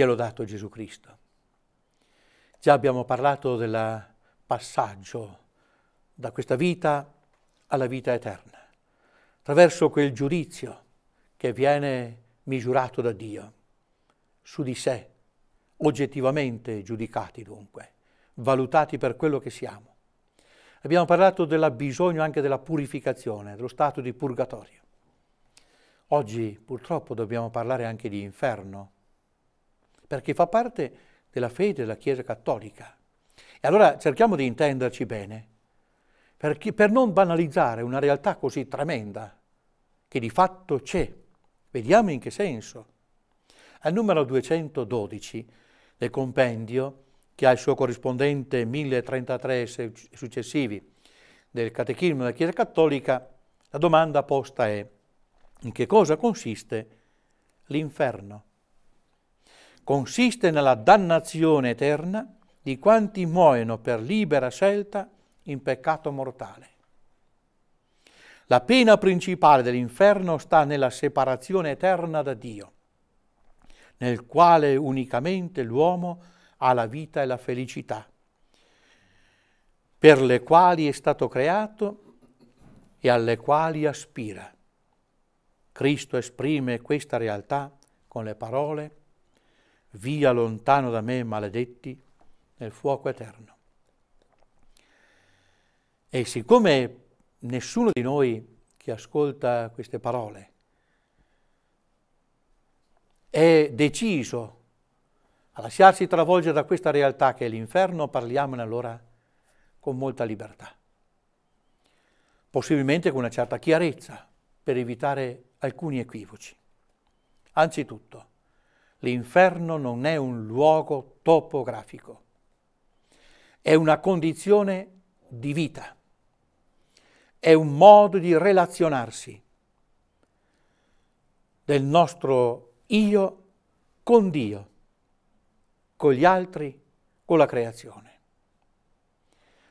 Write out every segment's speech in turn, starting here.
Sia lodato Gesù Cristo. Già abbiamo parlato del passaggio da questa vita alla vita eterna, attraverso quel giudizio che viene misurato da Dio, su di sé, oggettivamente giudicati dunque, valutati per quello che siamo. Abbiamo parlato del bisogno anche della purificazione, dello stato di purgatorio. Oggi purtroppo dobbiamo parlare anche di inferno, perché fa parte della fede della Chiesa cattolica. E allora cerchiamo di intenderci bene, perché, per non banalizzare una realtà così tremenda, che di fatto c'è. Vediamo in che senso. Al numero 212 del compendio, che ha il suo corrispondente 1033 e successivi del Catechismo della Chiesa Cattolica, la domanda posta è in che cosa consiste l'inferno? consiste nella dannazione eterna di quanti muoiono per libera scelta in peccato mortale. La pena principale dell'inferno sta nella separazione eterna da Dio, nel quale unicamente l'uomo ha la vita e la felicità, per le quali è stato creato e alle quali aspira. Cristo esprime questa realtà con le parole via lontano da me, maledetti, nel fuoco eterno. E siccome nessuno di noi che ascolta queste parole è deciso a lasciarsi travolgere da questa realtà che è l'inferno, parliamone allora con molta libertà, possibilmente con una certa chiarezza per evitare alcuni equivoci. Anzitutto, L'inferno non è un luogo topografico, è una condizione di vita, è un modo di relazionarsi del nostro io con Dio, con gli altri, con la creazione.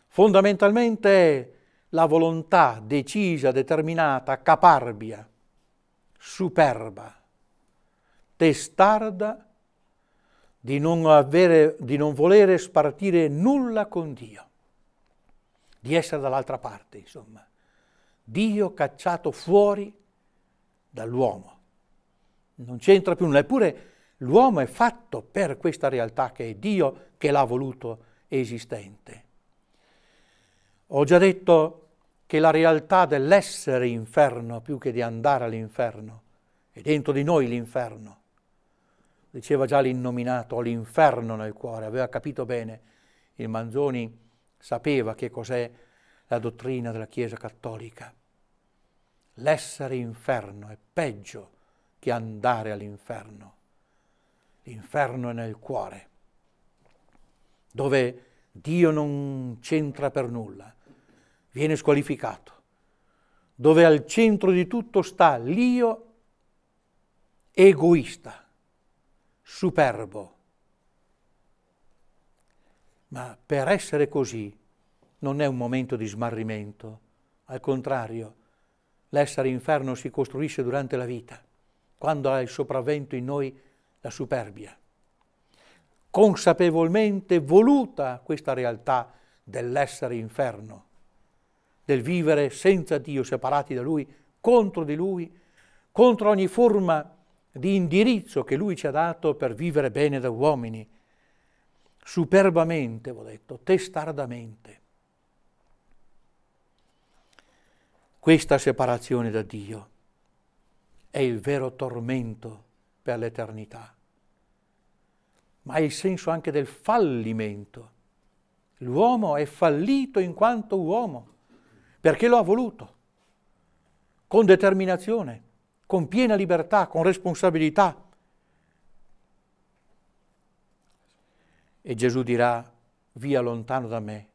Fondamentalmente è la volontà decisa, determinata, caparbia, superba, testarda di non, avere, di non volere spartire nulla con Dio, di essere dall'altra parte, insomma. Dio cacciato fuori dall'uomo. Non c'entra più nulla, eppure l'uomo è fatto per questa realtà che è Dio che l'ha voluto esistente. Ho già detto che la realtà dell'essere inferno più che di andare all'inferno è dentro di noi l'inferno diceva già l'innominato, ho l'inferno nel cuore, aveva capito bene. Il Manzoni sapeva che cos'è la dottrina della Chiesa cattolica. L'essere inferno è peggio che andare all'inferno. L'inferno è nel cuore, dove Dio non c'entra per nulla, viene squalificato, dove al centro di tutto sta l'io egoista superbo. Ma per essere così non è un momento di smarrimento, al contrario, l'essere inferno si costruisce durante la vita, quando ha il sopravvento in noi la superbia. Consapevolmente voluta questa realtà dell'essere inferno, del vivere senza Dio, separati da Lui, contro di Lui, contro ogni forma di indirizzo che lui ci ha dato per vivere bene da uomini, superbamente, ho detto, testardamente. Questa separazione da Dio è il vero tormento per l'eternità, ma è il senso anche del fallimento. L'uomo è fallito in quanto uomo, perché lo ha voluto, con determinazione con piena libertà, con responsabilità. E Gesù dirà, via lontano da me.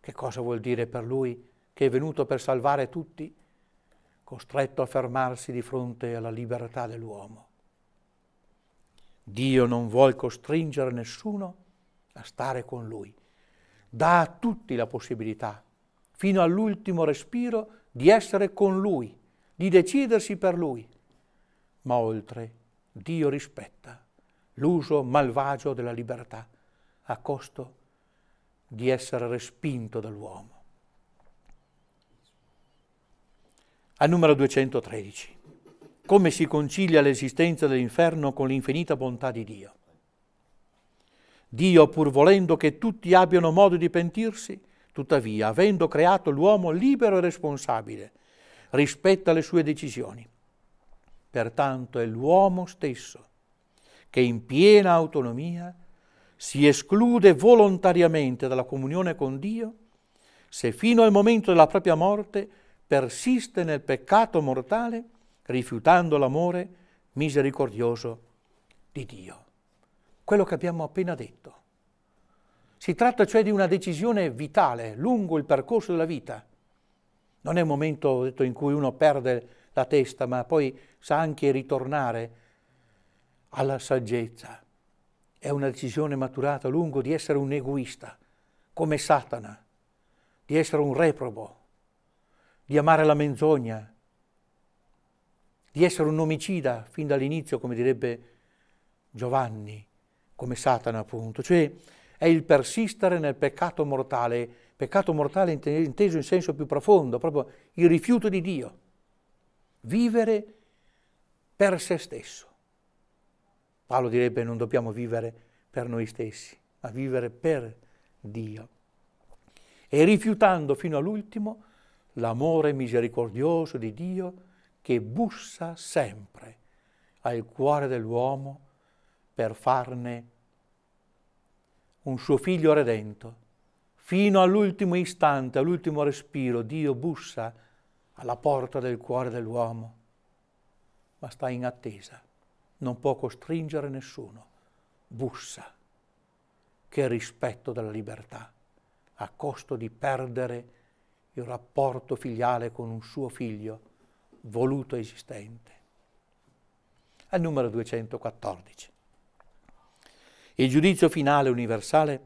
Che cosa vuol dire per lui che è venuto per salvare tutti, costretto a fermarsi di fronte alla libertà dell'uomo? Dio non vuole costringere nessuno a stare con lui. Dà a tutti la possibilità, fino all'ultimo respiro, di essere con lui di decidersi per lui. Ma oltre, Dio rispetta l'uso malvagio della libertà a costo di essere respinto dall'uomo. Al numero 213. Come si concilia l'esistenza dell'inferno con l'infinita bontà di Dio? Dio, pur volendo che tutti abbiano modo di pentirsi, tuttavia, avendo creato l'uomo libero e responsabile, rispetta le sue decisioni. Pertanto è l'uomo stesso che in piena autonomia si esclude volontariamente dalla comunione con Dio se fino al momento della propria morte persiste nel peccato mortale rifiutando l'amore misericordioso di Dio. Quello che abbiamo appena detto. Si tratta cioè di una decisione vitale lungo il percorso della vita non è un momento detto, in cui uno perde la testa, ma poi sa anche ritornare alla saggezza. È una decisione maturata a lungo di essere un egoista, come Satana, di essere un reprobo, di amare la menzogna, di essere un omicida fin dall'inizio, come direbbe Giovanni, come Satana appunto. Cioè è il persistere nel peccato mortale Peccato mortale inteso in senso più profondo, proprio il rifiuto di Dio. Vivere per se stesso. Paolo direbbe non dobbiamo vivere per noi stessi, ma vivere per Dio. E rifiutando fino all'ultimo l'amore misericordioso di Dio che bussa sempre al cuore dell'uomo per farne un suo figlio redento Fino all'ultimo istante, all'ultimo respiro, Dio bussa alla porta del cuore dell'uomo, ma sta in attesa, non può costringere nessuno. Bussa. Che rispetto della libertà, a costo di perdere il rapporto filiale con un suo figlio voluto esistente. Al numero 214. Il giudizio finale universale è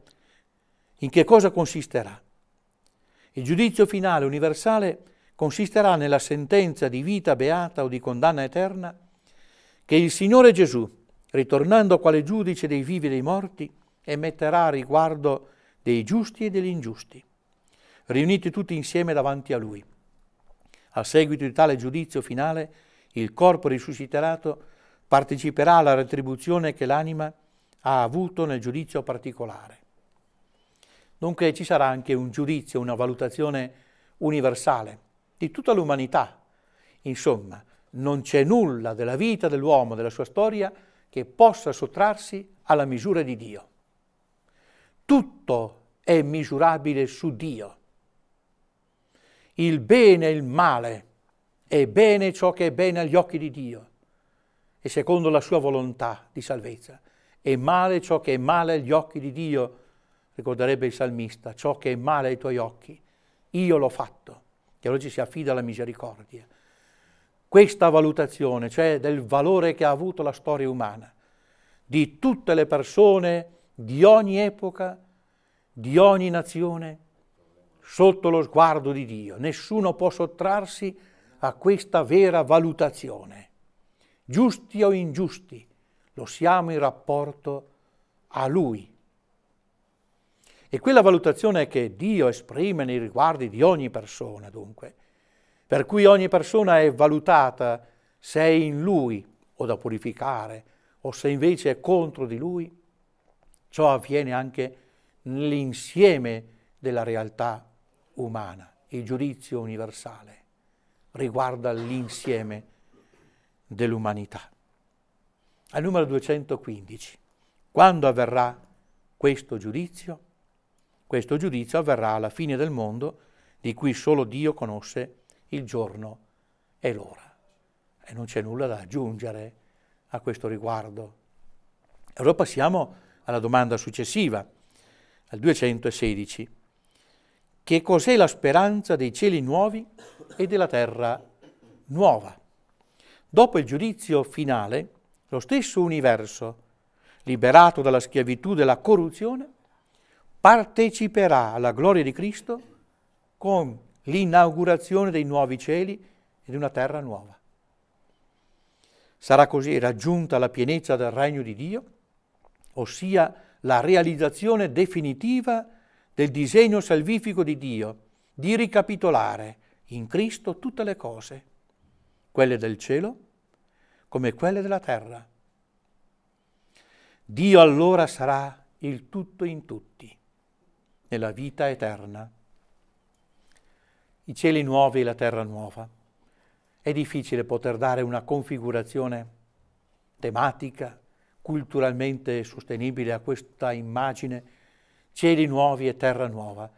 in che cosa consisterà? Il giudizio finale universale consisterà nella sentenza di vita beata o di condanna eterna che il Signore Gesù, ritornando quale giudice dei vivi e dei morti, emetterà a riguardo dei giusti e degli ingiusti, riuniti tutti insieme davanti a Lui. A seguito di tale giudizio finale, il corpo risusciterato parteciperà alla retribuzione che l'anima ha avuto nel giudizio particolare. Dunque ci sarà anche un giudizio, una valutazione universale di tutta l'umanità. Insomma, non c'è nulla della vita dell'uomo, della sua storia, che possa sottrarsi alla misura di Dio. Tutto è misurabile su Dio. Il bene e il male è bene ciò che è bene agli occhi di Dio e secondo la sua volontà di salvezza, e male ciò che è male agli occhi di Dio ricorderebbe il salmista, ciò che è male ai tuoi occhi, io l'ho fatto. che oggi si affida alla misericordia. Questa valutazione, cioè del valore che ha avuto la storia umana, di tutte le persone di ogni epoca, di ogni nazione, sotto lo sguardo di Dio. Nessuno può sottrarsi a questa vera valutazione. Giusti o ingiusti, lo siamo in rapporto a Lui. E quella valutazione che Dio esprime nei riguardi di ogni persona, dunque, per cui ogni persona è valutata se è in Lui o da purificare o se invece è contro di Lui, ciò avviene anche nell'insieme della realtà umana. Il giudizio universale riguarda l'insieme dell'umanità. Al numero 215, quando avverrà questo giudizio? Questo giudizio avverrà alla fine del mondo, di cui solo Dio conosce il giorno e l'ora. E non c'è nulla da aggiungere a questo riguardo. Allora passiamo alla domanda successiva, al 216. Che cos'è la speranza dei cieli nuovi e della terra nuova? Dopo il giudizio finale, lo stesso universo, liberato dalla schiavitù della corruzione, parteciperà alla gloria di Cristo con l'inaugurazione dei nuovi cieli e di una terra nuova. Sarà così raggiunta la pienezza del regno di Dio, ossia la realizzazione definitiva del disegno salvifico di Dio, di ricapitolare in Cristo tutte le cose, quelle del cielo come quelle della terra. Dio allora sarà il tutto in tutti nella vita eterna. I cieli nuovi e la terra nuova. È difficile poter dare una configurazione tematica, culturalmente sostenibile a questa immagine, cieli nuovi e terra nuova.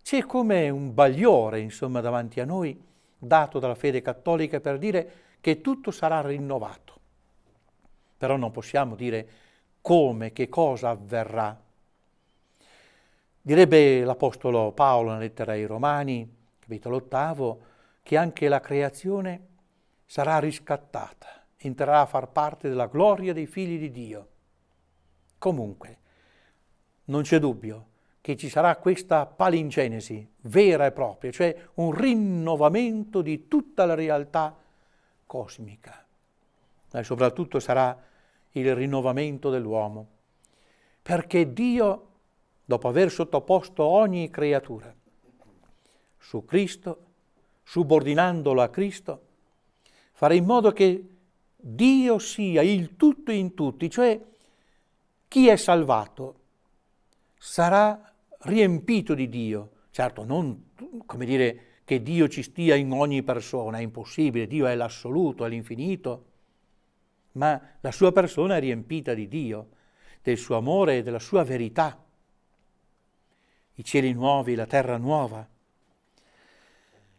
C'è come un bagliore, insomma, davanti a noi, dato dalla fede cattolica per dire che tutto sarà rinnovato. Però non possiamo dire come, che cosa avverrà. Direbbe l'Apostolo Paolo nella lettera ai Romani, capitolo ottavo, che anche la creazione sarà riscattata, entrerà a far parte della gloria dei figli di Dio. Comunque, non c'è dubbio che ci sarà questa palingenesi vera e propria, cioè un rinnovamento di tutta la realtà cosmica. E soprattutto sarà il rinnovamento dell'uomo, perché Dio dopo aver sottoposto ogni creatura su Cristo, subordinandolo a Cristo, fare in modo che Dio sia il tutto in tutti, cioè chi è salvato sarà riempito di Dio. Certo, non come dire che Dio ci stia in ogni persona, è impossibile, Dio è l'assoluto, è l'infinito, ma la sua persona è riempita di Dio, del suo amore e della sua verità i cieli nuovi, la terra nuova.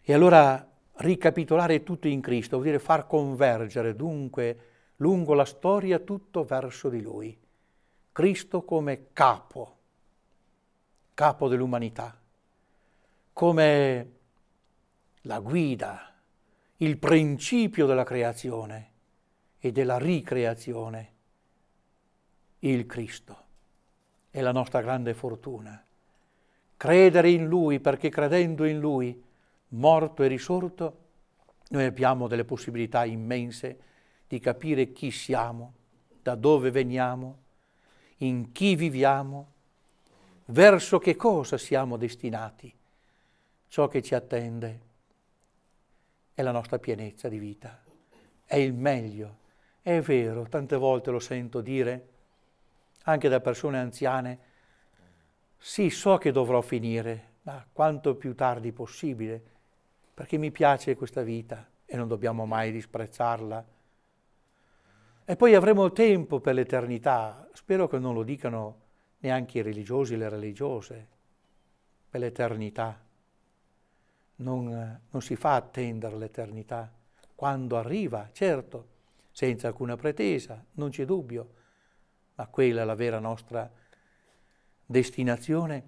E allora ricapitolare tutto in Cristo vuol dire far convergere dunque lungo la storia tutto verso di Lui. Cristo come capo, capo dell'umanità, come la guida, il principio della creazione e della ricreazione, il Cristo. È la nostra grande fortuna credere in Lui perché credendo in Lui, morto e risorto, noi abbiamo delle possibilità immense di capire chi siamo, da dove veniamo, in chi viviamo, verso che cosa siamo destinati. Ciò che ci attende è la nostra pienezza di vita, è il meglio. È vero, tante volte lo sento dire, anche da persone anziane, sì, so che dovrò finire, ma quanto più tardi possibile, perché mi piace questa vita e non dobbiamo mai disprezzarla. E poi avremo tempo per l'eternità, spero che non lo dicano neanche i religiosi e le religiose, per l'eternità. Non, non si fa attendere l'eternità. Quando arriva, certo, senza alcuna pretesa, non c'è dubbio, ma quella è la vera nostra destinazione,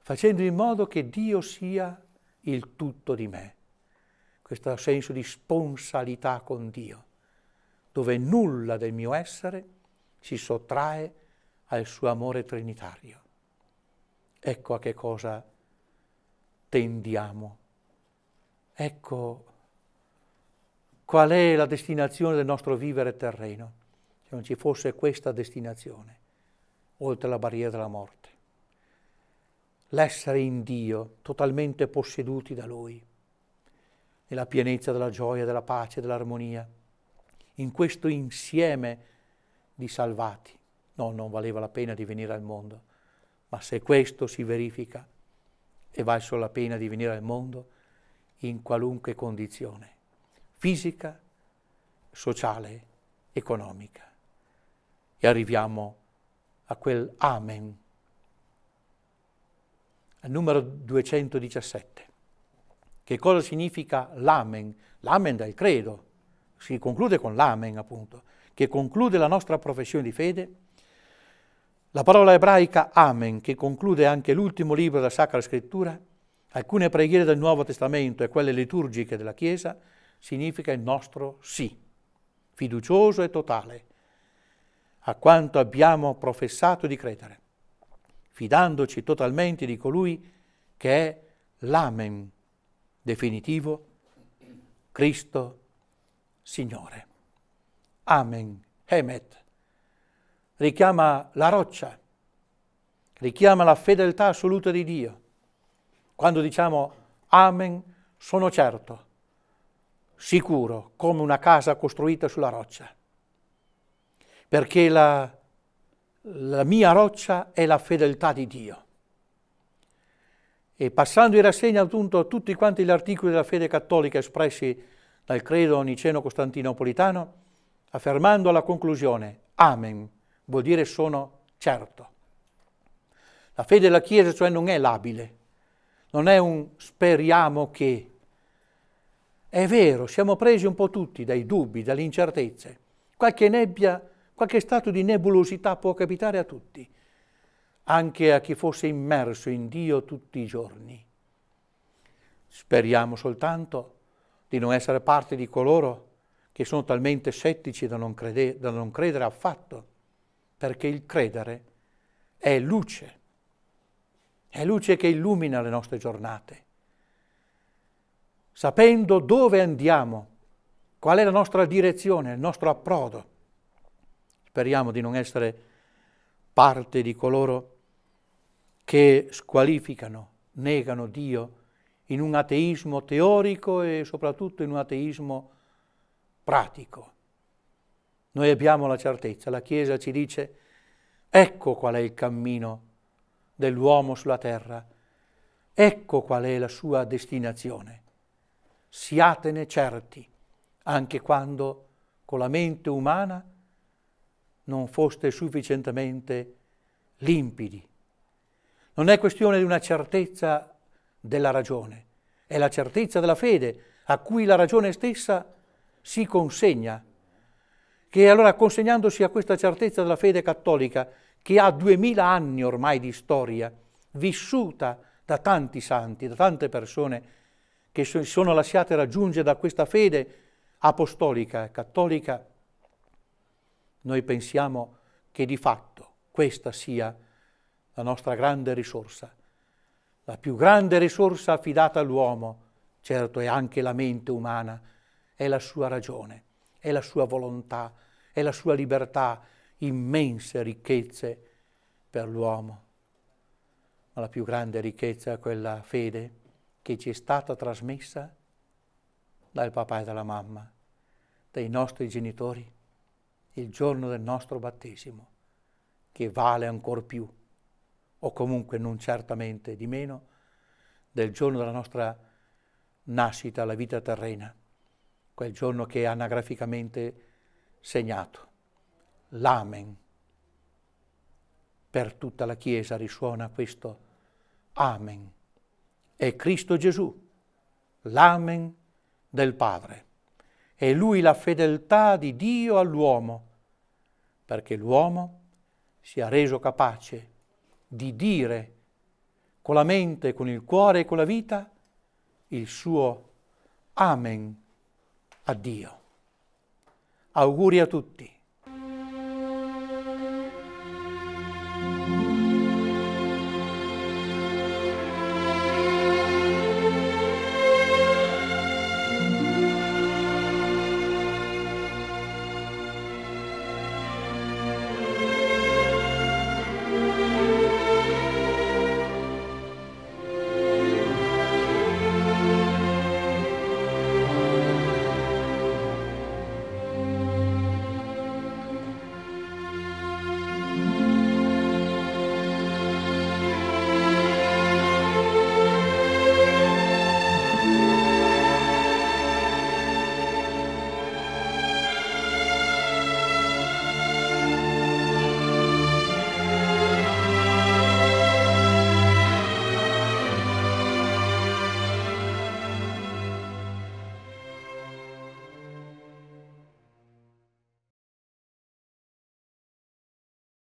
facendo in modo che Dio sia il tutto di me. Questo senso di sponsalità con Dio, dove nulla del mio essere si sottrae al suo amore trinitario. Ecco a che cosa tendiamo. Ecco qual è la destinazione del nostro vivere terreno. Se non ci fosse questa destinazione, oltre la barriera della morte. L'essere in Dio, totalmente posseduti da Lui, nella pienezza della gioia, della pace, dell'armonia, in questo insieme di salvati. No, non valeva la pena di venire al mondo, ma se questo si verifica e vale solo la pena di venire al mondo, in qualunque condizione, fisica, sociale, economica. E arriviamo a a quel Amen. Al numero 217. Che cosa significa l'Amen? L'Amen è credo, si conclude con l'Amen appunto, che conclude la nostra professione di fede. La parola ebraica Amen, che conclude anche l'ultimo libro della Sacra Scrittura, alcune preghiere del Nuovo Testamento e quelle liturgiche della Chiesa, significa il nostro sì, fiducioso e totale, a quanto abbiamo professato di credere, fidandoci totalmente di colui che è l'Amen definitivo, Cristo Signore. Amen, Hemet, richiama la roccia, richiama la fedeltà assoluta di Dio. Quando diciamo Amen, sono certo, sicuro, come una casa costruita sulla roccia perché la, la mia roccia è la fedeltà di Dio. E passando in rassegna appunto tutti quanti gli articoli della fede cattolica espressi dal credo niceno-costantinopolitano, affermando alla conclusione, Amen, vuol dire sono certo. La fede della Chiesa cioè non è labile, non è un speriamo che. È vero, siamo presi un po' tutti dai dubbi, dalle incertezze. Qualche nebbia Qualche stato di nebulosità può capitare a tutti, anche a chi fosse immerso in Dio tutti i giorni. Speriamo soltanto di non essere parte di coloro che sono talmente scettici da non, crede, da non credere affatto, perché il credere è luce, è luce che illumina le nostre giornate. Sapendo dove andiamo, qual è la nostra direzione, il nostro approdo, Speriamo di non essere parte di coloro che squalificano, negano Dio in un ateismo teorico e soprattutto in un ateismo pratico. Noi abbiamo la certezza, la Chiesa ci dice, ecco qual è il cammino dell'uomo sulla terra, ecco qual è la sua destinazione. Siatene certi, anche quando con la mente umana non foste sufficientemente limpidi. Non è questione di una certezza della ragione, è la certezza della fede a cui la ragione stessa si consegna, che allora consegnandosi a questa certezza della fede cattolica, che ha duemila anni ormai di storia, vissuta da tanti santi, da tante persone che si sono lasciate raggiungere da questa fede apostolica, cattolica, noi pensiamo che di fatto questa sia la nostra grande risorsa. La più grande risorsa affidata all'uomo, certo è anche la mente umana, è la sua ragione, è la sua volontà, è la sua libertà, immense ricchezze per l'uomo. Ma la più grande ricchezza è quella fede che ci è stata trasmessa dal papà e dalla mamma, dai nostri genitori, il giorno del nostro battesimo, che vale ancora più, o comunque non certamente di meno, del giorno della nostra nascita alla vita terrena, quel giorno che è anagraficamente segnato. L'Amen. Per tutta la Chiesa risuona questo Amen. È Cristo Gesù, l'Amen del Padre è lui la fedeltà di Dio all'uomo, perché l'uomo si è reso capace di dire con la mente, con il cuore e con la vita il suo Amen a Dio. Auguri a tutti.